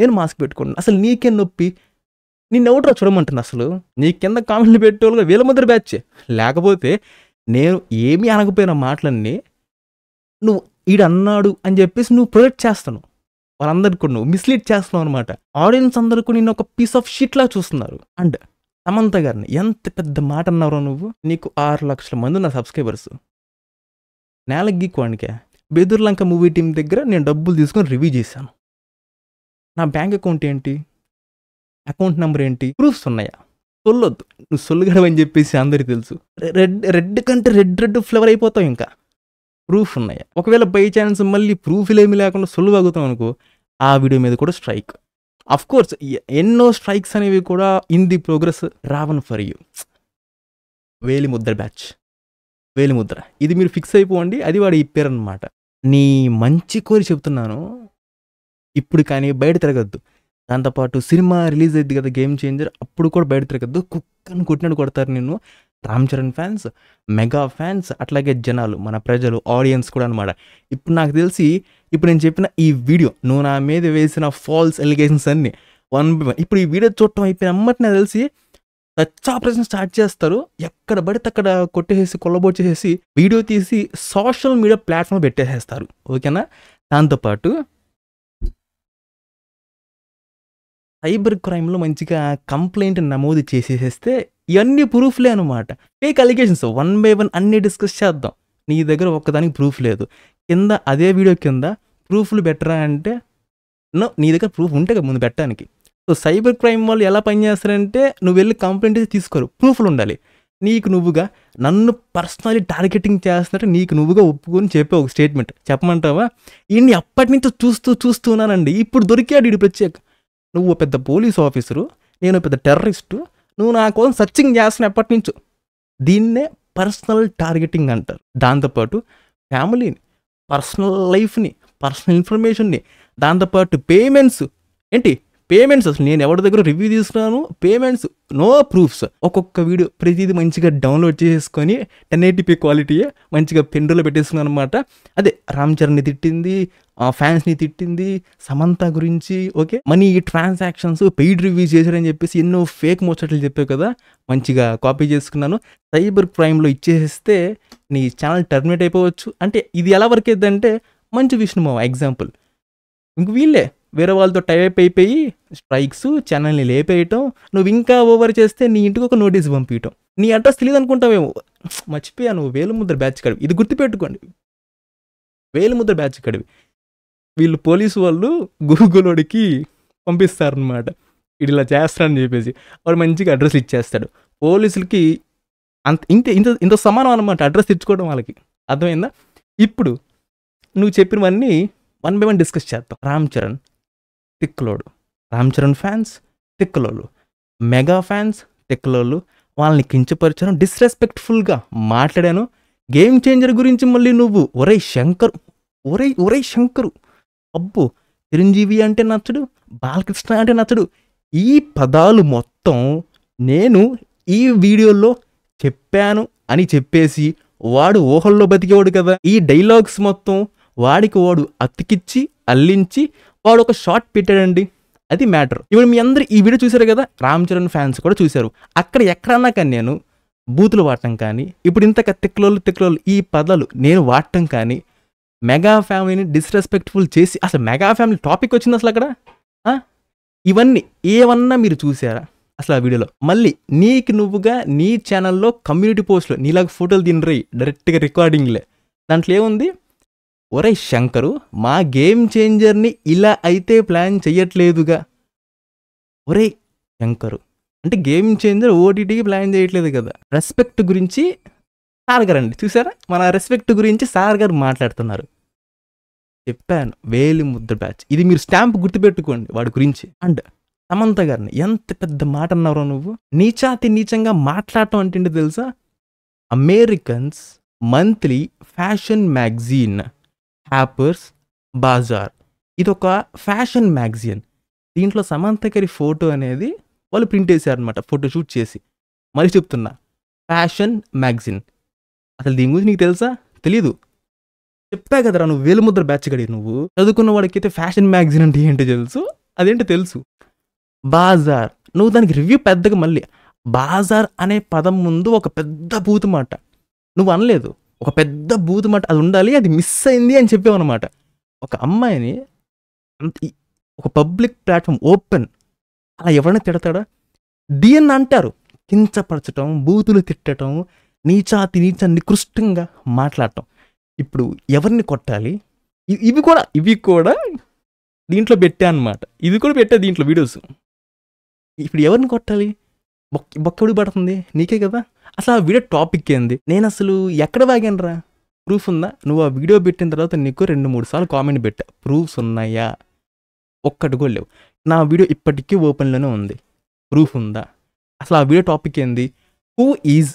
నేను మాస్క్ పెట్టుకున్నాను అసలు నీకే నొప్పి ఎవటరా చూడమంటుంది అసలు నీ కింద కామెంట్లు పెట్టేవాళ్ళుగా వీళ్ళ ముద్ర బ్యాచ్ లేకపోతే నేను ఏమీ అనకపోయిన మాటలన్నీ నువ్వు అన్నాడు అని చెప్పేసి నువ్వు ప్రొజెక్ట్ చేస్తాను వాళ్ళందరికీ నువ్వు మిస్లీడ్ చేస్తున్నావు అనమాట ఆడియన్స్ అందరికీ నేను ఒక పీస్ ఆఫ్ షీట్లా చూస్తున్నారు అండ్ సమంత గారిని ఎంత పెద్ద మాట అన్నారో నువ్వు నీకు ఆరు లక్షల మంది నా సబ్స్క్రైబర్స్ నేల గీక్వానికే బెదుర్లంక మూవీ టీం దగ్గర నేను డబ్బులు తీసుకొని రివ్యూ చేశాను నా బ్యాంక్ అకౌంట్ ఏంటి అకౌంట్ నెంబర్ ఏంటి ప్రూఫ్స్ ఉన్నాయా సొల్లొద్దు నువ్వు సొల్లుగడవని చెప్పేసి అందరికీ తెలుసు రెడ్ రెడ్ కంటే రెడ్ రెడ్ ఫ్లేవర్ అయిపోతావు ఇంకా ప్రూఫ్ ఉన్నాయా ఒకవేళ బై ఛాన్స్ మళ్ళీ ప్రూఫ్లు ఏమి లేకుండా సొల్లు అగుతాం అనుకో ఆ వీడియో మీద కూడా స్ట్రైక్ అఫ్ కోర్స్ ఎన్నో స్ట్రైక్స్ అనేవి కూడా ఇన్ ది ప్రోగ్రెస్ రావన్ ఫర్ యూ వేలి ముద్ర బ్యాచ్ వేలి ముద్ర ఇది మీరు ఫిక్స్ అయిపోండి అది వాడి ఇప్పారనమాట నీ మంచి కోరి చెప్తున్నాను ఇప్పుడు కానీ బయట తిరగద్దు దాంతోపాటు సినిమా రిలీజ్ అయింది కదా గేమ్ చేంజర్ అప్పుడు కూడా బయట తిరగద్దు కుక్కను కొట్టినట్టు కొడతారు నేను Ram Charan fans mega fans అట్లాగే జనాలు మన ప్రజలు ఆడియన్స్ కూడా అనమాట ఇప్పుడు నాకు తెలిసి ఇప్పుడు నేను చెప్పిన ఈ వీడియో నువ్వు నా మీద వేసిన ఫాల్స్ ఎలిగేషన్స్ అన్నీ వన్ బై వన్ ఇప్పుడు ఈ వీడియో చూడటం అయిపోయిన అమ్మటి నాకు తెలిసి టచ్ ఆపరేషన్ స్టార్ట్ చేస్తారు ఎక్కడ పడితే అక్కడ కొట్టేసేసి కొల్లబొచ్చేసేసి వీడియో తీసి సోషల్ మీడియా ప్లాట్ఫామ్ పెట్టేసేస్తారు ఓకేనా దాంతోపాటు సైబర్ క్రైమ్లో మంచిగా కంప్లైంట్ నమోదు చేసేసేస్తే ఇవన్నీ ప్రూఫ్లే అనమాట fake allegations one by one అన్నీ డిస్కస్ చేద్దాం నీ దగ్గర ఒక్కదానికి ప్రూఫ్ లేదు కింద అదే వీడియో కింద ప్రూఫ్లు బెటరా అంటే నో నీ దగ్గర ప్రూఫ్ ఉంటే కదా ముందు పెట్టడానికి సో సైబర్ క్రైమ్ వాళ్ళు ఎలా పనిచేస్తారంటే నువ్వు వెళ్ళి కంప్లైంట్ తీసుకోరు ప్రూఫ్లు ఉండాలి నీకు నువ్వుగా నన్ను పర్సనలీ టార్గెటింగ్ చేస్తున్నట్టు నీకు నువ్వుగా ఒప్పుకొని చెప్పే ఒక స్టేట్మెంట్ చెప్పమంటావా ఈయన్ని అప్పటి నుంచి చూస్తూ ఉన్నానండి ఇప్పుడు దొరికాడు ఇప్పుడు ప్రత్యేక నువ్వు పెద్ద పోలీస్ ఆఫీసరు నేను పెద్ద టెర్రరిస్టు నువ్వు నా కోసం సర్చింగ్ చేస్తున్న ఎప్పటి నుంచో దీన్నే పర్సనల్ టార్గెటింగ్ అంటారు దాంతోపాటు ఫ్యామిలీని పర్సనల్ లైఫ్ని పర్సనల్ ఇన్ఫర్మేషన్ని దాంతోపాటు పేమెంట్స్ ఏంటి పేమెంట్స్ అసలు నేను ఎవరి దగ్గర రివ్యూ తీసుకున్నాను పేమెంట్స్ నో ప్రూఫ్స్ ఒక్కొక్క వీడియో ప్రతిదీ మంచిగా డౌన్లోడ్ చేసుకొని టెన్ ఎయిటీపీ క్వాలిటీయే మంచిగా పెన్డ్రోలో పెట్టేసుకున్నాను అనమాట అదే రామ్ చరణ్ని తిట్టింది ఫ్యాన్స్ని తిట్టింది సమంత గురించి ఓకే మనీ ఈ ట్రాన్సాక్షన్స్ పెయిడ్ రివ్యూ చేశారని చెప్పేసి ఎన్నో ఫేక్ ముచ్చట్లు చెప్పావు కదా మంచిగా కాపీ చేసుకున్నాను సైబర్ క్రైమ్లో ఇచ్చేస్తే నీ ఛానల్ టర్మినేట్ అయిపోవచ్చు అంటే ఇది ఎలా వర్క్ అంటే మంచి మా ఎగ్జాంపుల్ ఇంక వీళ్ళే వేరే వాళ్ళతో టైప్ అయిపోయి స్ట్రైక్స్ ఛానల్ని లేపేయటం నువ్వు ఇంకా ఓవర్ చేస్తే నీ ఇంటికి ఒక నోటీస్ పంపించటం నీ అడ్రస్ తెలియదు అనుకుంటావేమో మర్చిపోయా నువ్వు వేలుముద్ర బ్యాచ్ కడివి ఇది గుర్తుపెట్టుకోండి వేలుముద్ర బ్యాచ్ కడివి వీళ్ళు పోలీసు వాళ్ళు గురుగులోడికి పంపిస్తారనమాట వీడు ఇలా చేస్తాడని చెప్పేసి వాడు మంచిగా అడ్రస్ ఇచ్చేస్తాడు పోలీసులకి అంత ఇంత ఇంత ఇంత సమానం అనమాట అడ్రస్ ఇచ్చుకోవడం వాళ్ళకి అర్థమైందా ఇప్పుడు నువ్వు చెప్పినవన్నీ వన్ బై వన్ డిస్కస్ చేద్దాం రామ్ చరణ్ తిక్కులోడు రామ్ చరణ్ ఫ్యాన్స్ తిక్కులోళ్ళు మెగా ఫ్యాన్స్ తిక్కులోళ్ళు వాళ్ళని కించపరిచాను డిస్రెస్పెక్ట్ఫుల్గా మాట్లాడాను గేమ్ చేంజర్ గురించి మళ్ళీ నువ్వు ఒరే శంకర్ ఒరే ఒరే శంకరు అబ్బో చిరంజీవి అంటే నచ్చడు బాలకృష్ణ అంటే నచ్చడు ఈ పదాలు మొత్తం నేను ఈ వీడియోలో చెప్పాను అని చెప్పేసి వాడు ఊహల్లో బతికేవాడు కదా ఈ డైలాగ్స్ మొత్తం వాడికి వాడు అతికిచ్చి అల్లించి వాడు ఒక షార్ట్ పెట్టాడండి అది మ్యాటర్ ఇప్పుడు మీ అందరు ఈ వీడియో చూసారు కదా రామ్ చరణ్ ఫ్యాన్స్ కూడా చూశారు అక్కడ ఎక్కడన్నా కానీ నేను బూతులు వాడటం కానీ ఇప్పుడు ఇంత తిక్కులోళ్ళు తిక్కులోళ్ళు ఈ పదాలు నేను వాడటం కానీ మెగా ఫ్యామిలీని డిస్రెస్పెక్ట్ఫుల్ చేసి అసలు మెగా ఫ్యామిలీ టాపిక్ వచ్చింది అసలు అక్కడ ఇవన్నీ ఏమన్నా మీరు చూసారా అసలు ఆ వీడియోలో మళ్ళీ నీకు నువ్వుగా నీ ఛానల్లో కమ్యూనిటీ పోస్ట్లో నీలాగా ఫోటోలు తినరీ డైరెక్ట్గా రికార్డింగ్లే దాంట్లో ఏముంది ఒరే శంకరు మా గేమ్ చేంజర్ని ఇలా అయితే ప్లాన్ చేయట్లేదుగా ఒరే శంకరు అంటే గేమ్ చేంజర్ ఓటీటీకి ప్లాన్ చేయట్లేదు కదా రెస్పెక్ట్ గురించి సార్ గారు అండి చూసారా మన రెస్పెక్ట్ గురించి సార్ గారు మాట్లాడుతున్నారు చెప్పాను వేలి ముద్ర బ్యాచ్ ఇది మీరు స్టాంప్ గుర్తుపెట్టుకోండి వాడి గురించి అండ్ సమంత గారిని ఎంత పెద్ద మాట అన్నారో నువ్వు నీచాతి నీచంగా మాట్లాడటం అంటే తెలుసా Americans monthly fashion magazine Harper's Bazaar ఇది ఒక ఫ్యాషన్ మ్యాగజీన్ దీంట్లో సమంత గారి ఫోటో అనేది వాళ్ళు ప్రింట్ చేశారనమాట ఫోటోషూట్ చేసి మరి చెప్తున్నా ఫ్యాషన్ మ్యాగజీన్ అసలు దీని గురించి నీకు తెలుసా తెలియదు చెప్పా కదరా నువ్వు వేలుముద్ర బ్యాచ్ గడి నువ్వు చదువుకున్న అయితే ఫ్యాషన్ మ్యాగజైన్ అంటే ఏంటో తెలుసు అదేంటో తెలుసు బాజార్ నువ్వు దానికి రివ్యూ పెద్దగా మళ్ళీ బాజార్ అనే పదం ముందు ఒక పెద్ద బూతు మాట నువ్వు అనలేదు ఒక పెద్ద బూతు మాట అది ఉండాలి అది మిస్ అయింది అని చెప్పావన్నమాట ఒక అమ్మాయిని ఒక పబ్లిక్ ప్లాట్ఫామ్ ఓపెన్ అలా ఎవరైనా తిడతాడా డిఎన్ అంటారు కించపరచటం బూతులు తిట్టడం నీచాతి నీచ నికృష్టంగా మాట్లాడటం ఇప్పుడు ఎవరిని కొట్టాలి ఇవి కూడా ఇవి కూడా దీంట్లో పెట్టా అనమాట ఇది కూడా పెట్టా దీంట్లో వీడియోస్ ఇప్పుడు ఎవరిని కొట్టాలి బొక్క బొక్కడు పడుతుంది నీకే కదా అసలు ఆ వీడియో టాపిక్ ఏంది నేను అసలు ఎక్కడ వాగానరా ప్రూఫ్ ఉందా నువ్వు ఆ వీడియో పెట్టిన తర్వాత నీకు రెండు మూడు సార్లు కామెంట్ పెట్టా ప్రూఫ్స్ ఉన్నాయా ఒక్కటి కూడా లేవు నా వీడియో ఇప్పటికీ ఓపెన్లోనే ఉంది ప్రూఫ్ ఉందా అసలు ఆ వీడియో టాపిక్ ఏంది who is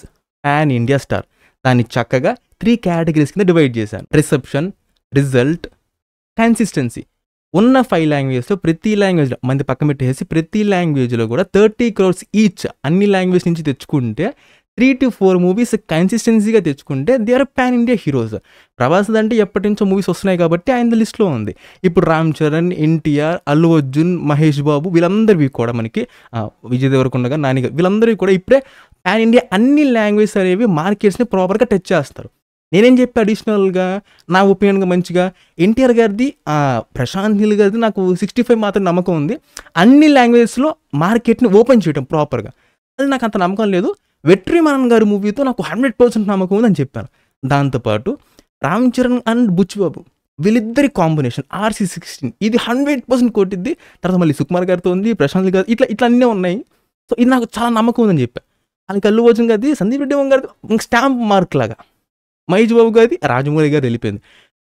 and India star దాన్ని చక్కగా త్రీ కేటగిరీస్ కింద డివైడ్ చేశాను రిసెప్షన్ రిజల్ట్ కన్సిస్టెన్సీ ఉన్న ఫైవ్ లాంగ్వేజ్లో ప్రతి లాంగ్వేజ్లో మంది పక్క పెట్టేసి ప్రతి లాంగ్వేజ్లో కూడా థర్టీ క్రోర్స్ ఈచ్ అన్ని లాంగ్వేజ్ నుంచి తెచ్చుకుంటే త్రీ టు ఫోర్ మూవీస్ కన్సిస్టెన్సీగా తెచ్చుకుంటే they are pan India heroes Prabhas అంటే ఎప్పటి నుంచో మూవీస్ వస్తున్నాయి కాబట్టి ఆయన లిస్ట్లో ఉంది ఇప్పుడు రామ్ చరణ్ ఎన్టీఆర్ అల్లు అర్జున్ మహేష్ బాబు వీళ్ళందరివి కూడా మనకి విజయ్ ఉండగా నాని వీళ్ళందరివి కూడా ఇప్పుడే ప్యాన్ ఇండియా అన్ని లాంగ్వేజ్ అనేవి మార్కెట్స్ని ప్రాపర్గా టచ్ చేస్తారు నేనేం చెప్పి అడిషనల్గా నా ఒపీనియన్గా మంచిగా ఎన్టీఆర్ గారిది ప్రశాంత్ నీల్ గారిది నాకు సిక్స్టీ ఫైవ్ మాత్రం నమ్మకం ఉంది అన్ని లాంగ్వేజెస్లో మార్కెట్ని ఓపెన్ చేయడం ప్రాపర్గా అది నాకు అంత నమ్మకం లేదు మనన్ గారి మూవీతో నాకు హండ్రెడ్ పర్సెంట్ నమ్మకం ఉందని చెప్పాను దాంతోపాటు రామ్ చరణ్ అండ్ బుచ్చిబాబు వీళ్ళిద్దరి కాంబినేషన్ ఆర్సీ సిక్స్టీన్ ఇది హండ్రెడ్ పర్సెంట్ కొట్టిద్ది తర్వాత మళ్ళీ సుకుమార్ గారితో ఉంది ప్రశాంత్ గారు ఇట్లా ఇట్లా అన్నీ ఉన్నాయి సో ఇది నాకు చాలా నమ్మకం ఉందని చెప్పాను అది కల్లు వచ్చింది అది సందీప్ రెడ్డి గారి స్టాంప్ మార్క్ లాగా మహేష్ బాబు గారిది రాజమౌళి గారు వెళ్ళిపోయింది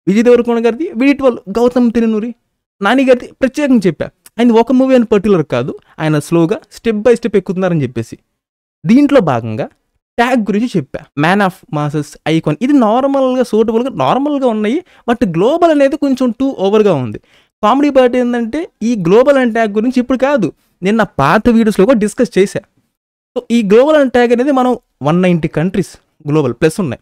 విజయ్ దేవరకొండ గారిది వీడిటి వాళ్ళు గౌతమ్ తిరునూరి నాని గారిది ప్రత్యేకంగా చెప్పా ఆయన ఒక మూవీ అని పర్టికులర్ కాదు ఆయన స్లోగా స్టెప్ బై స్టెప్ ఎక్కుతున్నారని చెప్పేసి దీంట్లో భాగంగా ట్యాగ్ గురించి చెప్పా మ్యాన్ ఆఫ్ మాసెస్ ఐకాన్ ఇది నార్మల్గా సూటబుల్గా నార్మల్గా ఉన్నాయి బట్ గ్లోబల్ అనేది కొంచెం టూ ఓవర్గా ఉంది కామెడీ పార్ట్ ఏంటంటే ఈ గ్లోబల్ అండ్ ట్యాగ్ గురించి ఇప్పుడు కాదు నిన్న పాత వీడియోస్లో కూడా డిస్కస్ చేశా సో ఈ గ్లోబల్ అండ్ ట్యాగ్ అనేది మనం one ninety countries global plus ఉన్నాయి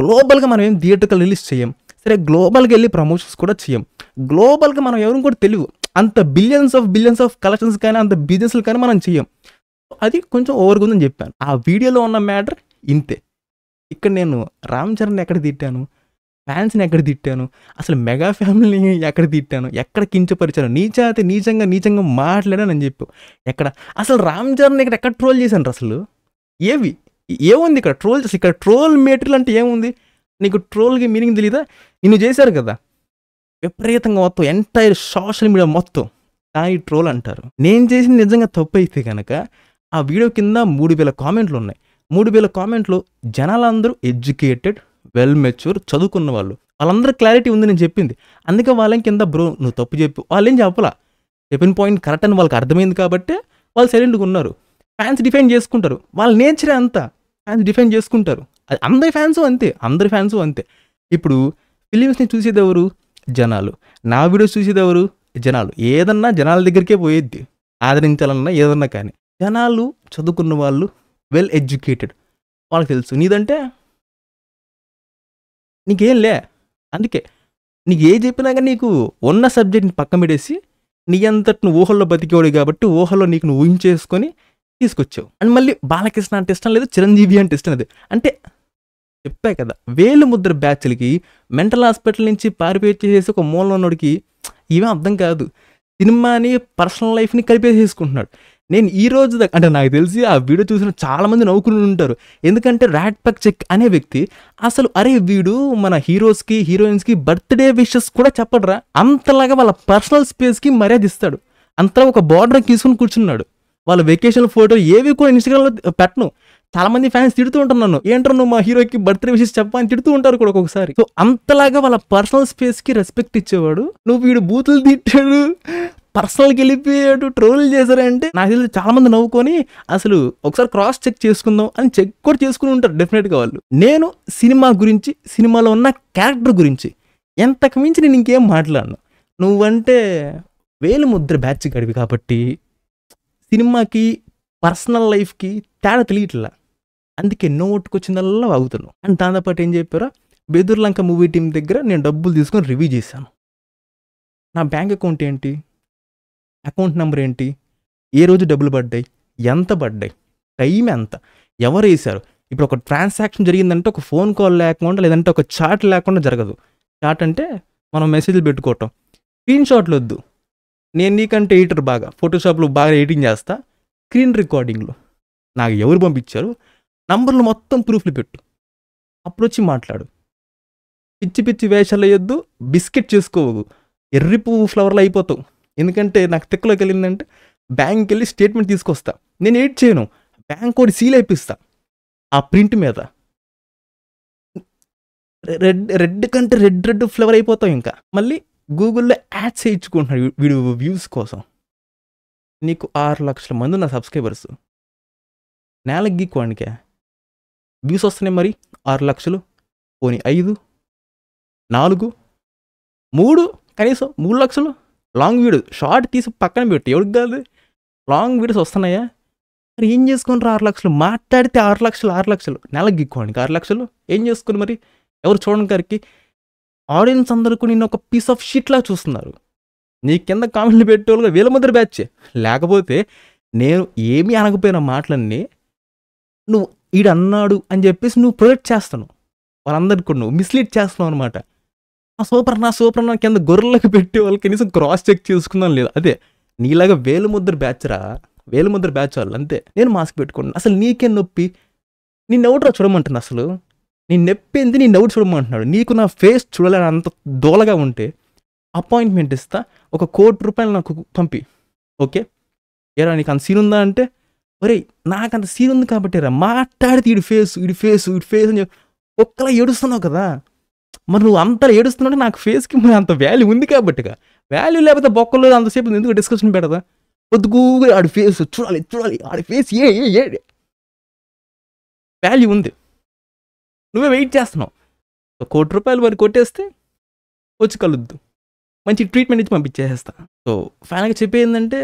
గ్లోబల్గా మనం ఏం థియేటర్కి రిలీజ్ చేయం సరే గ్లోబల్గా వెళ్ళి ప్రమోషన్స్ కూడా చేయం గ్లోబల్గా మనం ఎవరు కూడా తెలియదు అంత billions of billions of collections కానీ అంత బిజినెస్లు కానీ మనం చేయం అది కొంచెం ఓవర్గా ఉందని చెప్పాను ఆ వీడియోలో ఉన్న మ్యాటర్ ఇంతే ఇక్కడ నేను రామ్ చరణ్ ఎక్కడ తిట్టాను ఫ్యాన్స్ని ఎక్కడ తిట్టాను అసలు మెగా ఫ్యామిలీని ఎక్కడ తిట్టాను ఎక్కడ కించపరిచాను నీచాతి నీచంగా నీచంగా మాట్లాడాను అని చెప్పు ఎక్కడ అసలు రామ్ చరణ్ ఇక్కడ ఎక్కడ ట్రోల్ చేశాను అసలు ఏవి ఏముంది ఇక్కడ ట్రోల్ చేసి ఇక్కడ ట్రోల్ మెటీరియల్ అంటే ఏముంది నీకు ట్రోల్కి మీనింగ్ తెలియదా నిన్ను చేశారు కదా విపరీతంగా మొత్తం ఎంటైర్ సోషల్ మీడియా మొత్తం కానీ ట్రోల్ అంటారు నేను చేసింది నిజంగా తప్పు అయితే కనుక ఆ వీడియో కింద మూడు వేల కామెంట్లు ఉన్నాయి మూడు వేల కామెంట్లు జనాలందరూ ఎడ్యుకేటెడ్ వెల్ మెచ్యూర్ చదువుకున్న వాళ్ళు వాళ్ళందరూ క్లారిటీ ఉంది నేను చెప్పింది అందుకే వాళ్ళేం కింద బ్రో నువ్వు తప్పు చెప్పు ఏం చెప్పలా చెప్పిన పాయింట్ కరెక్ట్ అని వాళ్ళకి అర్థమైంది కాబట్టి వాళ్ళు సైలెంట్గా ఉన్నారు ఫ్యాన్స్ డిఫైన్ చేసుకుంటారు వాళ్ళ నేచరే అంతా ఫ్యాన్స్ డిఫైన్ చేసుకుంటారు అది అందరి ఫ్యాన్స్ అంతే అందరి ఫ్యాన్స్ అంతే ఇప్పుడు ఫిలిమ్స్ని చూసేది ఎవరు జనాలు నా వీడియోస్ చూసేది ఎవరు జనాలు ఏదన్నా జనాల దగ్గరికే పోయేద్ది ఆదరించాలన్నా ఏదన్నా కానీ జనాలు చదువుకున్న వాళ్ళు వెల్ ఎడ్యుకేటెడ్ వాళ్ళకి తెలుసు నీదంటే నీకేం లే అందుకే నీకు ఏ చెప్పినా కానీ నీకు ఉన్న సబ్జెక్ట్ని పక్క పెట్టేసి నీ అంతటి నువ్వు ఊహల్లో బతికేవాడు కాబట్టి ఊహల్లో నీకు నువ్వు ఊహించేసుకొని తీసుకొచ్చావు అండ్ మళ్ళీ బాలకృష్ణ అంటే ఇష్టం లేదు చిరంజీవి అంటే ఇష్టం లేదు అంటే చెప్పా కదా వేలు ముద్ర బ్యాచ్లకి మెంటల్ హాస్పిటల్ నుంచి పారిపేర్ చేసేసి ఒక మూలం ఉన్నోడికి ఇవేం అర్థం కాదు సినిమాని పర్సనల్ లైఫ్ని కలిపేసేసుకుంటున్నాడు నేను ఈ రోజు అంటే నాకు తెలిసి ఆ వీడియో చూసిన చాలామంది నవ్వుకుని ఉంటారు ఎందుకంటే ర్యాట్ పక్ చెక్ అనే వ్యక్తి అసలు అరే వీడు మన హీరోస్కి హీరోయిన్స్కి బర్త్డే విషెస్ కూడా చెప్పడరా అంతలాగా వాళ్ళ పర్సనల్ స్పేస్కి మర్యాద ఇస్తాడు అంతలా ఒక బార్డర్ తీసుకుని కూర్చున్నాడు వాళ్ళ వెకేషన్ ఫోటో ఏవి కూడా ఇన్స్టాగ్రామ్లో పెట్టను చాలా మంది ఫ్యాన్స్ తిడుతూ ఉంటారు నన్ను ఏంటో నువ్వు మా హీరోకి బర్త్డే విషయం చెప్పని తిడుతూ ఉంటారు కూడా ఒక్కొక్కసారి సో అంతలాగా వాళ్ళ పర్సనల్ స్పేస్ కి రెస్పెక్ట్ ఇచ్చేవాడు నువ్వు వీడు బూతులు తిట్టాడు పర్సనల్కి వెళ్ళిపోయాడు ట్రోల్ చేశారంటే నాకు తెలిసి చాలా మంది నవ్వుకొని అసలు ఒకసారి క్రాస్ చెక్ చేసుకుందాం అని చెక్ కూడా చేసుకుని ఉంటారు డెఫినెట్గా వాళ్ళు నేను సినిమా గురించి సినిమాలో ఉన్న క్యారెక్టర్ గురించి ఎంతకు మించి నేను ఇంకేం మాట్లాడను నువ్వంటే వేలు ముద్ర బ్యాచ్ గడివి కాబట్టి సినిమాకి పర్సనల్ లైఫ్కి తేడా తెలియట్లా అందుకే ఎన్నో ఒట్టుకొచ్చిందల్లా వాగుతున్నాం అండ్ దాంతోపాటు ఏం చెప్పారో బెదుర్లంక మూవీ టీం దగ్గర నేను డబ్బులు తీసుకొని రివ్యూ చేశాను నా బ్యాంక్ అకౌంట్ ఏంటి అకౌంట్ నెంబర్ ఏంటి ఏ రోజు డబ్బులు పడ్డాయి ఎంత పడ్డాయి టైం ఎంత ఎవరు వేశారు ఇప్పుడు ఒక ట్రాన్సాక్షన్ జరిగిందంటే ఒక ఫోన్ కాల్ లేకుండా లేదంటే ఒక చాట్ లేకుండా జరగదు చాట్ అంటే మనం మెసేజ్లు పెట్టుకోవటం స్క్రీన్ షాట్లు వద్దు నేను నీకంటే ఎడిటర్ బాగా ఫోటోషాప్లో బాగా ఎడిటింగ్ చేస్తా స్క్రీన్ రికార్డింగ్లో నాకు ఎవరు పంపించారు నంబర్లు మొత్తం ప్రూఫ్లు పెట్టు అప్పుడు వచ్చి మాట్లాడు పిచ్చి పిచ్చి వేషాలు వేయొద్దు బిస్కెట్ చేసుకోవు ఎర్రి పువ్వు ఫ్లవర్లు అయిపోతావు ఎందుకంటే నాకు తెక్కలోకి వెళ్ళిందంటే బ్యాంక్కి వెళ్ళి స్టేట్మెంట్ తీసుకొస్తా నేను ఏడ్ చేయను బ్యాంక్ ఒకటి సీల్ అయిపిస్తా ఆ ప్రింట్ మీద రెడ్ రెడ్ కంటే రెడ్ రెడ్ ఫ్లవర్ అయిపోతావు ఇంకా మళ్ళీ గూగుల్లో యాడ్స్ వేయించుకుంటున్నాడు వీడు వ్యూస్ కోసం నీకు ఆరు లక్షల మంది నా సబ్స్క్రైబర్స్ నేల గీక్కోండికే వ్యూస్ వస్తున్నాయి మరి ఆరు లక్షలు పోనీ ఐదు నాలుగు మూడు కనీసం మూడు లక్షలు లాంగ్ వీడియో షార్ట్ తీసి పక్కన పెట్టి ఎవరికి కాదు లాంగ్ వీడియోస్ వస్తున్నాయా మరి ఏం చేసుకుని ఆరు లక్షలు మాట్లాడితే ఆరు లక్షలు ఆరు లక్షలు నెల గిక్కోండి ఆరు లక్షలు ఏం చేసుకుని మరి ఎవరు చూడడం గారికి ఆడియన్స్ అందరూ నేను ఒక పీస్ ఆఫ్ షీట్లా చూస్తున్నారు నీ కింద కామెంట్లు పెట్టేవాళ్ళు వీళ్ళ ముద్ర బ్యాచ్ లేకపోతే నేను ఏమీ అనకపోయిన మాటలన్నీ నువ్వు ఈడన్నాడు అని చెప్పేసి నువ్వు ప్రొజెక్ట్ చేస్తాను వాళ్ళందరికీ కూడా నువ్వు మిస్లీడ్ చేస్తున్నావు అనమాట ఆ సూపర్ నా సూపర్ నా కింద గొర్రెలకు పెట్టి వాళ్ళు కనీసం క్రాస్ చెక్ చేసుకుందాం లేదు అదే నీలాగా వేలు ముద్ర బ్యాచ్ రా వేలు బ్యాచ్ వాళ్ళు అంతే నేను మాస్క్ పెట్టుకున్నాను అసలు నీకే నొప్పి నీ నవ్వుట్రా చూడమంటున్నా అసలు నీ నొప్పింది నీ నవ్వు చూడమంటున్నాడు నీకు నా ఫేస్ చూడలే అంత దోలగా ఉంటే అపాయింట్మెంట్ ఇస్తా ఒక కోటి రూపాయలు నాకు పంపి ఓకే ఏరా నీకు అంత సీన్ ఉందా అంటే ఒరే నాకంత సీన్ ఉంది కాబట్టి రా మాట్లాడితే ED face ED face ED face అని చెప్పి ఒక్కలా ఏడుస్తున్నావు కదా మరి నువ్వు అంతలా ఏడుస్తున్నావు నాకు ఫేస్కి మరి అంత వాల్యూ ఉంది కాబట్టిగా వాల్యూ లేకపోతే బొక్కలు అంతసేపు ఎందుకు డిస్కషన్ పెడదా పొద్దుకు ఆడి ఫేస్ చూడాలి చూడాలి ఆడి ఫేస్ ఏ ఏ వాల్యూ ఉంది నువ్వే వెయిట్ చేస్తున్నావు కోటి రూపాయలు వారు కొట్టేస్తే వచ్చి కలుద్దు మంచి ట్రీట్మెంట్ ఇచ్చి పంపించేసేస్తా సో ఫైనల్గా చెప్పేందంటే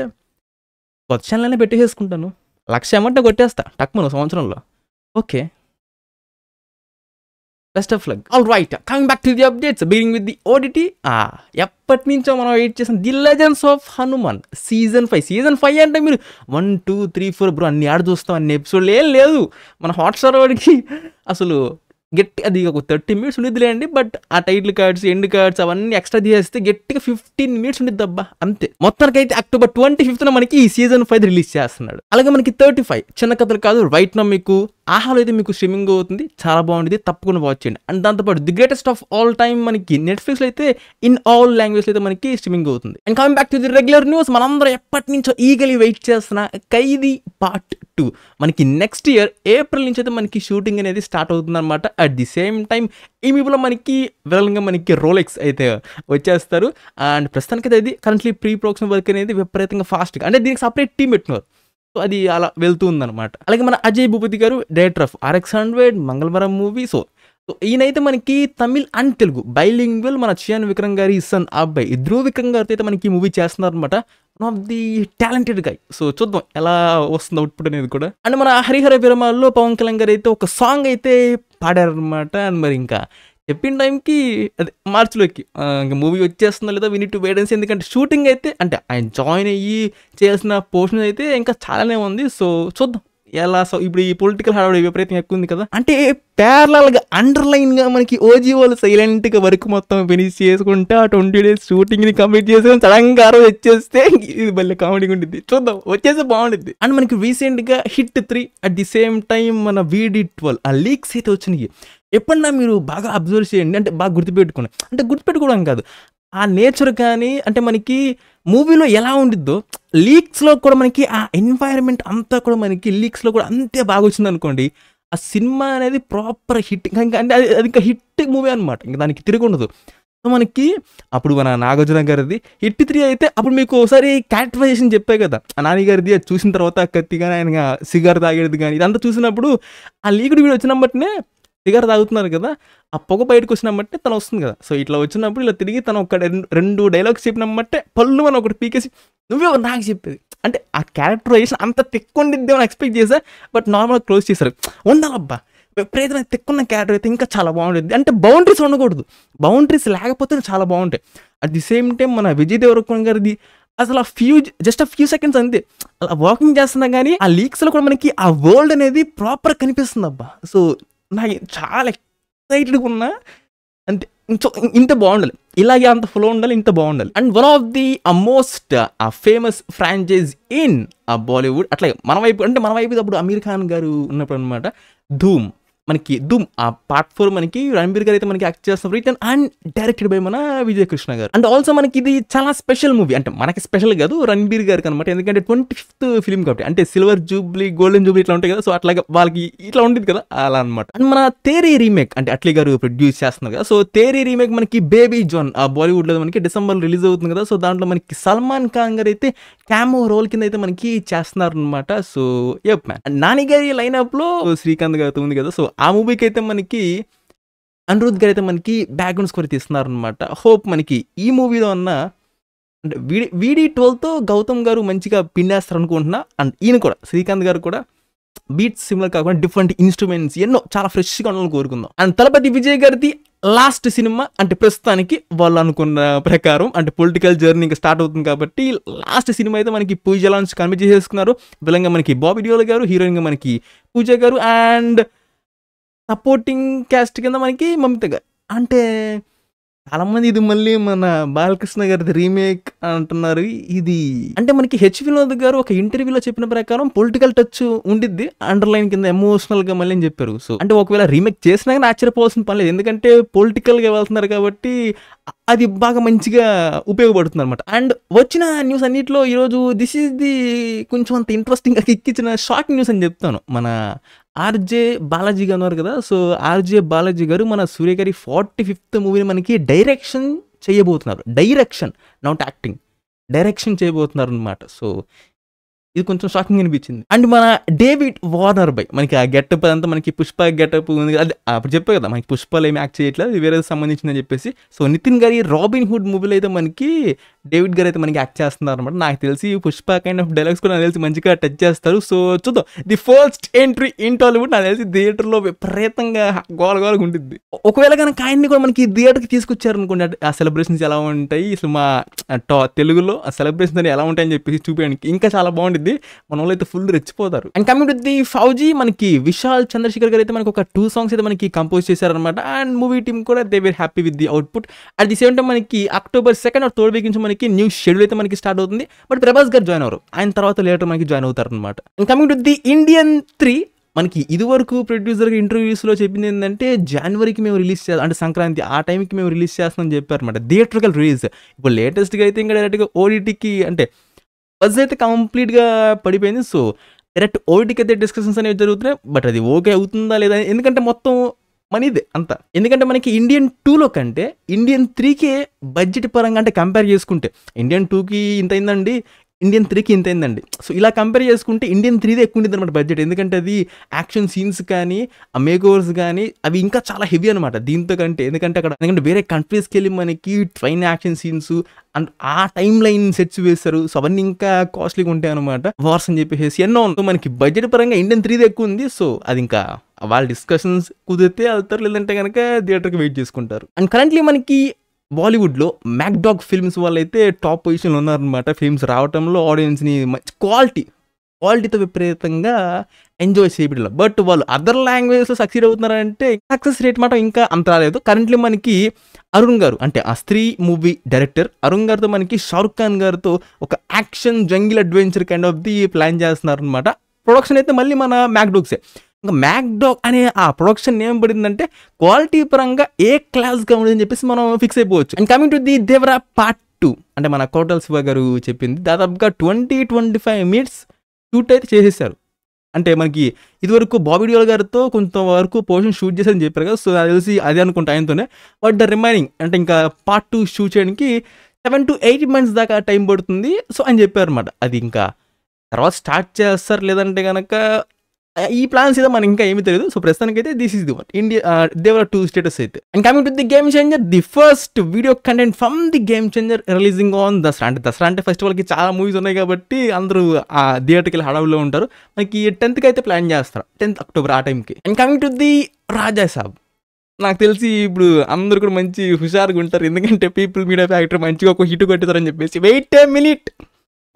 కొత్త ఛానల్ అయినా పెట్టేసేసుకుంటాను లక్ష ఏమంటే కొట్టేస్తా టక్మను సంవత్సరంలో okay best of luck all right coming back to the updates bearing with the oddity ఆ ఎప్పటి నుంచో మనం వెయిట్ చేసిన the legends of Hanuman season five season five అంటే మీరు one two three four bro అన్ని ఆడ చూస్తాం అన్ని ఎపిసోడ్లు ఏం లేదు మన హాట్స్టార్ వాడికి అసలు గట్టి అది ఒక థర్టీ మినిట్స్ ఉండిద్దిలేండి బట్ ఆ టైటిల్ కార్డ్స్ ఎండ్ కార్డ్స్ అవన్నీ ఎక్స్ట్రా తీసేస్తే గట్టిగా ఫిఫ్టీన్ మినిట్స్ ఉండిద్ది అబ్బా అంతే అయితే అక్టోబర్ ట్వంటీ ఫిఫ్త్న మనకి ఈ సీజన్ ఫైవ్ రిలీజ్ చేస్తున్నాడు అలాగే మనకి థర్టీ ఫైవ్ చిన్న కథలు కాదు రైట్ నా మీకు ఆహాలో అయితే మీకు స్ట్రీమింగ్ అవుతుంది చాలా బాగుంటుంది తప్పకుండా వాచ్ చేయండి అండ్ దాంతోపాటు the greatest of all time మనకి నెట్ఫ్లిక్స్ అయితే ఇన్ ఆల్ లాంగ్వేజ్ అయితే మనకి స్ట్రీమింగ్ అవుతుంది and coming back to the regular news మనందరం ఎప్పటి నుంచో ఈగలీ వెయిట్ చేస్తున్న ఖైదీ పార్ట్ టూ మనకి నెక్స్ట్ ఇయర్ ఏప్రిల్ నుంచి అయితే మనకి షూటింగ్ అనేది స్టార్ట్ అవుతుందన్నమాట అట్ ది సేమ్ టైం ఈ మీపులో మనకి విధంగా మనకి రోలెక్స్ అయితే వచ్చేస్తారు అండ్ అయితే ఇది కరెంట్లీ ప్రీ ప్రొడక్షన్ వర్క్ అనేది విపరీతంగా ఫాస్ట్గా అంటే దీనికి సపరేట్ టీమ్ పెట్టినారు సో అది అలా వెళ్తూ ఉందన్నమాట అలాగే మన అజయ్ భూపతి గారు director of RX hundred Mangalavaaram movie so so ఈయనైతే మనకి తమిళ్ అండ్ తెలుగు బైలింగ్వల్ మన చియాన్ విక్రమ్ గారి సన్ అబ్బాయి ధ్రువ విక్రమ్ గారితో అయితే మనకి మూవీ చేస్తున్నారనమాట one of the talented guy so చూద్దాం ఎలా వస్తుంది అవుట్పుట్ అనేది కూడా అండ్ మన హరిహర విరమాల్లో పవన్ కళ్యాణ్ గారు అయితే ఒక సాంగ్ అయితే పాడారనమాట అండ్ మరి ఇంకా చెప్పిన టైంకి అదే మార్చిలోకి ఇంకా మూవీ వచ్చేస్తుందా లేదా విని టు వేడెన్స్ ఎందుకంటే షూటింగ్ అయితే అంటే ఆయన జాయిన్ అయ్యి చేసిన పోర్షన్ అయితే ఇంకా చాలానే ఉంది సో చూద్దాం ఎలా సో ఇప్పుడు ఈ పొలిటికల్ హడావుడి విపరీతం ఎక్కువ ఉంది కదా అంటే ప్యారలల్గా అండర్లైన్గా మనకి ఓజీ వాళ్ళు సైలెంట్గా వర్క్ మొత్తం ఫినిష్ చేసుకుంటే ఆ ట్వంటీ డేస్ షూటింగ్ని కంప్లీట్ చేసుకుని సడన్ గా వచ్చేస్తే ఇది మళ్ళీ కామెడీ ఉండిద్ది చూద్దాం వచ్చేస్తే బాగుండిద్ది అండ్ మనకి రీసెంట్గా hit three at the same time మన వీడి ట్వెల్వ్ ఆ లీక్స్ అయితే వచ్చినాయి ఎప్పుడన్నా మీరు బాగా అబ్జర్వ్ చేయండి అంటే బాగా గుర్తుపెట్టుకోండి అంటే గుర్తుపెట్టుకోవడం కాదు ఆ నేచర్ కానీ అంటే మనకి మూవీలో ఎలా ఉండిద్దో లీక్స్లో కూడా మనకి ఆ ఎన్వైరన్మెంట్ అంతా కూడా మనకి లీక్స్లో కూడా అంతే బాగా వచ్చింది అనుకోండి ఆ సినిమా అనేది ప్రాపర్ హిట్ ఇంకా అంటే అది అది ఇంకా హిట్ మూవీ అనమాట ఇంకా దానికి తిరిగి ఉండదు సో మనకి అప్పుడు మన నాగార్జున గారిది హిట్ త్రీ అయితే అప్పుడు మీకు ఒకసారి క్యారెక్టరైజేషన్ చెప్పే కదా ఆ నాన్నగారిది అది చూసిన తర్వాత కత్తి కానీ ఆయన సిగార్ తాగేది కానీ ఇదంతా చూసినప్పుడు ఆ లీకుడు వీడియో వచ్చినప్పటినే సిగార్ తాగుతున్నారు కదా ఆ పొగ బయటకు వచ్చినమ్మంటే తను వస్తుంది కదా సో ఇట్లా వచ్చినప్పుడు ఇలా తిరిగి తను ఒక రెండు డైలాగ్స్ చెప్పినమ్మంటే పళ్ళు మనం ఒకటి పీకేసి నువ్వే నాకు చెప్పేది అంటే ఆ క్యారెక్టరైజేషన్ అంత తిక్కుండిద్ది అని ఎక్స్పెక్ట్ చేశా బట్ నార్మల్గా క్లోజ్ చేశారు ఉండాలబ్బా విపరీతమైన తిక్కున్న క్యారెక్టర్ అయితే ఇంకా చాలా బాగుంటుంది అంటే బౌండరీస్ ఉండకూడదు బౌండరీస్ లేకపోతే చాలా బాగుంటాయి అట్ ది సేమ్ టైం మన విజయ్ దేవరకొండ గారిది అసలు ఆ ఫ్యూ జస్ట్ ఆ ఫ్యూ సెకండ్స్ అంతే అలా వాకింగ్ చేస్తున్నా కానీ ఆ లీక్స్లో కూడా మనకి ఆ వరల్డ్ అనేది ప్రాపర్ కనిపిస్తుంది అబ్బా సో నాకు చాలా ఎక్సైటెడ్గా ఉన్నా అంటే సో ఇంత బాగుండాలి ఇలాగే అంత ఫ్లో ఉండాలి ఇంత బాగుండాలి and one of the most famous franchise in ఆ బాలీవుడ్ అట్లాగే మన వైపు అంటే మన వైపు అప్పుడు అమీర్ ఖాన్ గారు ఉన్నప్పుడు అనమాట ధూమ్ మనకి దుమ్ ఆ పార్ట్ ఫోర్ మనకి రణబీర్ గారు అయితే మనకి యాక్ట్ చేస్తున్న రిటర్న్ అండ్ డైరెక్టెడ్ బై మన విజయ కృష్ణ గారు అండ్ ఆల్సో మనకి ఇది చాలా స్పెషల్ మూవీ అంటే మనకి స్పెషల్ కాదు రణబీర్ గారికి అనమాట ఎందుకంటే ట్వంటీ ఫిఫ్త్ ఫిల్మ్ కాబట్టి అంటే సిల్వర్ జూబ్లీ గోల్డెన్ జూబ్లీ ఇట్లా ఉంటాయి కదా సో అట్లాగే వాళ్ళకి ఇట్లా ఉండేది కదా అలా అనమాట అండ్ మన తేరీ రీమేక్ అంటే అట్లీ గారు ప్రొడ్యూస్ చేస్తున్నారు కదా సో తేరీ రీమేక్ మనకి బేబీ జోన్ ఆ బాలీవుడ్ లో మనకి డిసెంబర్ రిలీజ్ అవుతుంది కదా సో దాంట్లో మనకి సల్మాన్ ఖాన్ గారు అయితే క్యామో రోల్ కింద అయితే మనకి చేస్తున్నారు అనమాట సో ఎప్ మ్యాన్ నాని గారి లైనప్ లో శ్రీకాంత్ గారు ఉంది కదా సో ఆ మూవీకి అయితే మనకి అనిరుద్ధ్ గారు అయితే మనకి బ్యాక్గ్రౌండ్ స్కోర్ తీస్తున్నారు అనమాట హోప్ మనకి ఈ మూవీలో ఉన్న అంటే వీడి వీడి ట్వెల్వ్తో గౌతమ్ గారు మంచిగా పిన్నేస్తారు అనుకుంటున్నా అండ్ ఈయన కూడా శ్రీకాంత్ గారు కూడా బీట్స్ సిమిలర్ కాకుండా డిఫరెంట్ ఇన్స్ట్రుమెంట్స్ ఎన్నో చాలా ఫ్రెష్గా ఉండాలని కోరుకుందాం అండ్ తలపతి విజయ్ గారిది లాస్ట్ సినిమా అంటే ప్రస్తుతానికి వాళ్ళు అనుకున్న ప్రకారం అంటే పొలిటికల్ జర్నీ ఇంకా స్టార్ట్ అవుతుంది కాబట్టి లాస్ట్ సినిమా అయితే మనకి పూజ లాంచ్ కన్వే చేసేసుకున్నారు విలంగా మనకి బాబీ డియోల్ గారు హీరోయిన్గా మనకి పూజ గారు అండ్ సపోర్టింగ్ క్యాస్ట్ కింద మనకి మమత గారు అంటే చాలామంది ఇది మళ్ళీ మన బాలకృష్ణ గారిది రీమేక్ అంటున్నారు ఇది అంటే మనకి హెచ్ వినోద్ గారు ఒక ఇంటర్వ్యూలో చెప్పిన ప్రకారం పొలిటికల్ టచ్ ఉండిద్ది అండర్లైన్ కింద ఎమోషనల్ గా మళ్ళీ చెప్పారు సో అంటే ఒకవేళ రీమేక్ చేసినా కానీ ఆశ్చర్యపోవాల్సిన పని లేదు ఎందుకంటే పొలిటికల్ గా వెళ్తున్నారు కాబట్టి అది బాగా మంచిగా ఉపయోగపడుతుంది అనమాట అండ్ వచ్చిన న్యూస్ అన్నింటిలో ఈరోజు దిస్ ఈజ్ ది కొంచెం అంత ఇంట్రెస్టింగ్గా ఎక్కించిన షాక్ న్యూస్ అని చెప్తాను మన ఆర్జే బాలాజీ గారు ఉన్నారు కదా సో ఆర్జే బాలాజీ గారు మన సూర్య గారి ఫార్టీ ఫిఫ్త్ మూవీని మనకి డైరెక్షన్ చేయబోతున్నారు డైరెక్షన్ నాట్ యాక్టింగ్ డైరెక్షన్ చేయబోతున్నారు అనమాట సో ఇది కొంచెం షాకింగ్ అనిపించింది అండ్ మన డేవిడ్ వార్నర్ బై మనకి ఆ గెటప్ అంతా మనకి పుష్ప గెటప్ ఉంది అది అప్పుడు చెప్పే కదా మనకి పుష్పలు ఏమి యాక్ట్ చేయట్లేదు అది వేరే సంబంధించిందని చెప్పేసి సో నితిన్ గారి రాబిన్ హుడ్ మూవీలో అయితే మనకి డేవిడ్ గారు అయితే మనకి యాక్ట్ చేస్తున్నారు అనమాట నాకు తెలిసి పుష్ప కైండ్ ఆఫ్ డైలాగ్స్ కూడా నాకు తెలిసి మంచిగా టచ్ చేస్తారు సో చూద్దాం the first entry in Tollywood నాకు తెలిసి థియేటర్లో విపరీతంగా గోల గోలగా ఉంటుంది ఒకవేళ కనుక ఆయన్ని కూడా మనకి థియేటర్కి తీసుకొచ్చారు అనుకుంటే ఆ సెలబ్రేషన్స్ ఎలా ఉంటాయి అసలు మా తెలుగులో ఆ సెలబ్రేషన్స్ ఎలా ఉంటాయని చెప్పేసి చూపించడానికి ఇంకా చాలా బాగుంటుంది ఉంటుంది మన వాళ్ళు అయితే ఫుల్ రెచ్చిపోతారు and coming to the Fauji మనకి విశాల్ చంద్రశేఖర్ గారు అయితే మనకి ఒక టూ సాంగ్స్ అయితే మనకి కంపోజ్ చేశారనమాట అండ్ మూవీ టీమ్ కూడా they were happy with the output at the same time మనకి October second or third week నుంచి మనకి న్యూ షెడ్యూల్ అయితే మనకి స్టార్ట్ అవుతుంది బట్ ప్రభాస్ గారు జాయిన్ అవ్వరు ఆయన తర్వాత లేటర్ మనకి జాయిన్ అవుతారు అనమాట and coming to the Indian three మనకి ఇదివరకు ప్రొడ్యూసర్ ఇంటర్వ్యూస్లో చెప్పింది ఏంటంటే జనవరికి మేము రిలీజ్ చేస్తాం అంటే సంక్రాంతి ఆ టైంకి మేము రిలీజ్ చేస్తామని చెప్పారనమాట థియేటర్కల్ రిలీజ్ ఇప్పుడు లేటెస్ట్గా అయితే ఇంకా డైరెక్ట్గా ఓడిటీకి అంటే బజ్ అయితే కంప్లీట్గా పడిపోయింది సో డైరెక్ట్ ఓటీకి అయితే డిస్కషన్స్ అనేవి జరుగుతున్నాయి బట్ అది ఓకే అవుతుందా లేదా ఎందుకంటే మొత్తం మనీదే అంత ఎందుకంటే మనకి ఇండియన్ టూలో కంటే ఇండియన్ త్రీకే బడ్జెట్ పరంగా అంటే కంపేర్ చేసుకుంటే ఇండియన్ టూకి ఇంత అయిందండి ఇండియన్ త్రీకి ఇంత అయిందండి సో ఇలా కంపేర్ చేసుకుంటే ఇండియన్ త్రీది ఎక్కువ ఉండేది అనమాట బడ్జెట్ ఎందుకంటే అది యాక్షన్ సీన్స్ కానీ ఆ మేకోవర్స్ కానీ అవి ఇంకా చాలా హెవీ అనమాట దీంతో కంటే ఎందుకంటే అక్కడ ఎందుకంటే వేరే కంట్రీస్కి వెళ్ళి మనకి ట్రైన్ యాక్షన్ సీన్స్ అండ్ ఆ టైం లైన్ సెట్స్ వేస్తారు సో అవన్నీ ఇంకా కాస్ట్లీగా ఉంటాయి అనమాట వార్స్ అని చెప్పేసి ఎన్నో మనకి బడ్జెట్ పరంగా ఇండియన్ త్రీది ఎక్కువ ఉంది సో అది ఇంకా వాళ్ళ డిస్కషన్స్ కుదిరితే వెళ్తారు లేదంటే కనుక థియేటర్కి వెయిట్ చేసుకుంటారు అండ్ కరెంట్లీ మనకి బాలీవుడ్లో మ్యాక్డాగ్ ఫిల్మ్స్ వాళ్ళైతే టాప్ పొజిషన్లో ఉన్నారనమాట ఫిల్మ్స్ రావడంలో ఆడియన్స్ని మంచి క్వాలిటీ క్వాలిటీతో విపరీతంగా ఎంజాయ్ చేయబడలేదు బట్ వాళ్ళు అదర్ లాంగ్వేజ్లో సక్సీడ్ అవుతున్నారంటే సక్సెస్ రేట్ మాట ఇంకా అంత రాలేదు కరెంట్లీ మనకి అరుణ్ గారు అంటే ఆ స్త్రీ మూవీ డైరెక్టర్ అరుణ్ గారితో మనకి షారుఖ్ ఖాన్ గారితో ఒక action jungle adventure kind of the plan చేస్తున్నారు అనమాట ప్రొడక్షన్ అయితే మళ్ళీ మన మ్యాక్డోక్సే ఇంకా మ్యాక్డాగ్ అనే ఆ ప్రొడక్షన్ నేమ్ పడిందంటే క్వాలిటీ పరంగా ఏ క్లాస్గా అని చెప్పేసి మనం ఫిక్స్ అయిపోవచ్చు and coming to the Devara part two అంటే మన కోటల్ శివ గారు చెప్పింది దాదాపుగా twenty twenty five minutes shoot అయితే చేసేసారు అంటే మనకి ఇదివరకు బాబీడియోల్ గారితో కొంతవరకు పోర్షన్ షూట్ చేశారని చెప్పారు కదా సో అది తెలిసి అదే అనుకుంటా ఆయనతోనే బట్ ద రిమైనింగ్ అంటే ఇంకా పార్ట్ టూ షూట్ చేయడానికి సెవెన్ టు ఎయిట్ మంత్స్ దాకా టైం పడుతుంది సో అని చెప్పారు అనమాట అది ఇంకా తర్వాత స్టార్ట్ చేస్తారు లేదంటే కనుక ఈ ప్లాన్స్ ఏదో మనకి ఇంకా ఏమీ తెలియదు సో ప్రస్తుతానికి అయితే this is the one India Devara two status అయితే and coming to the Game Changer the first video content from the Game Changer releasing on Dasara అంటే దసరా అంటే ఫెస్టివల్కి చాలా మూవీస్ ఉన్నాయి కాబట్టి అందరూ ఆ థియేటర్కి హడావులో ఉంటారు మనకి టెన్త్కి అయితే ప్లాన్ చేస్తారు టెన్త్ అక్టోబర్ ఆ టైంకి and coming to the Raja Saab నాకు తెలిసి ఇప్పుడు అందరూ కూడా మంచి హుషారుగా ఉంటారు ఎందుకంటే పీపుల్ మీడియా ఫ్యాక్టరీ మంచిగా ఒక హిట్ కొట్టుతారని చెప్పేసి wait a minute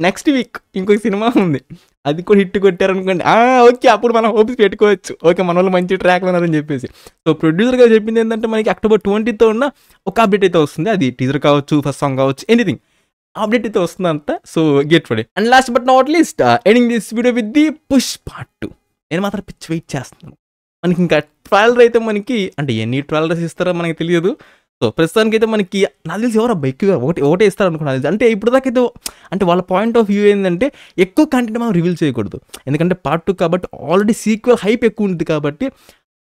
next week ఇంకొక సినిమా ఉంది అది కూడా హిట్ కొట్టారనుకోండి ఓకే అప్పుడు మనం హోప్స్ పెట్టుకోవచ్చు ఓకే మన వాళ్ళు మంచి ట్రాక్ ఉన్నారని చెప్పేసి సో ప్రొడ్యూసర్గా చెప్పింది ఏంటంటే మనకి అక్టోబర్ ట్వంటీతో ఉన్న ఒక అప్డేట్ అయితే వస్తుంది అది టీజర్ కావచ్చు ఫస్ట్ సాంగ్ కావచ్చు ఎనీథింగ్ అప్డేట్ అయితే వస్తుంది so get for and last but not least ending this video with the Pushpa part two నేను మాత్రం పిచ్చి వెయిట్ చేస్తున్నాను మనకి ఇంకా ట్రైలర్ అయితే మనకి అంటే ఎన్ని ట్రైలర్స్ ఇస్తారో మనకి తెలియదు సో ప్రస్తుతానికి అయితే మనకి నాకు తెలిసి ఎవరు ఎక్కువగా ఒకటి ఒకటే ఇస్తారు అనుకున్నాను అంటే ఇప్పుడు అయితే అంటే వాళ్ళ పాయింట్ ఆఫ్ వ్యూ ఏంటంటే ఎక్కువ కంటెంట్ మనం రివీల్ చేయకూడదు ఎందుకంటే పార్ట్ టూ కాబట్టి ఆల్రెడీ సీక్వెల్ హైప్ ఎక్కువ ఉంది కాబట్టి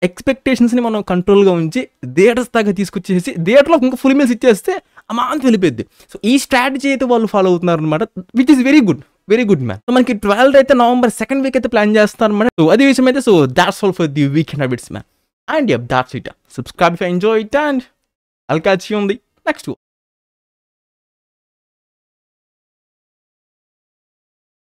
ఎక్స్పెక్టేషన్స్ని మనం కంట్రోల్గా ఉంచి థియేటర్స్ దాకా తీసుకొచ్చేసి థియేటర్లో ఇంకా ఫుల్ మీల్స్ ఇచ్చేస్తే అమాంత వెళ్ళిపోద్ది సో ఈ స్ట్రాటజీ అయితే వాళ్ళు ఫాలో అవుతున్నారు అనమాట which is very good very good man మనకి ట్వెల్త్ అయితే నవంబర్ సెకండ్ వీక్ అయితే ప్లాన్ చేస్తాను అనమాట సో అది విషయం అయితే so that's all for the week and habits man and app that's it subscribe enjoy it and I'll catch you on the next one.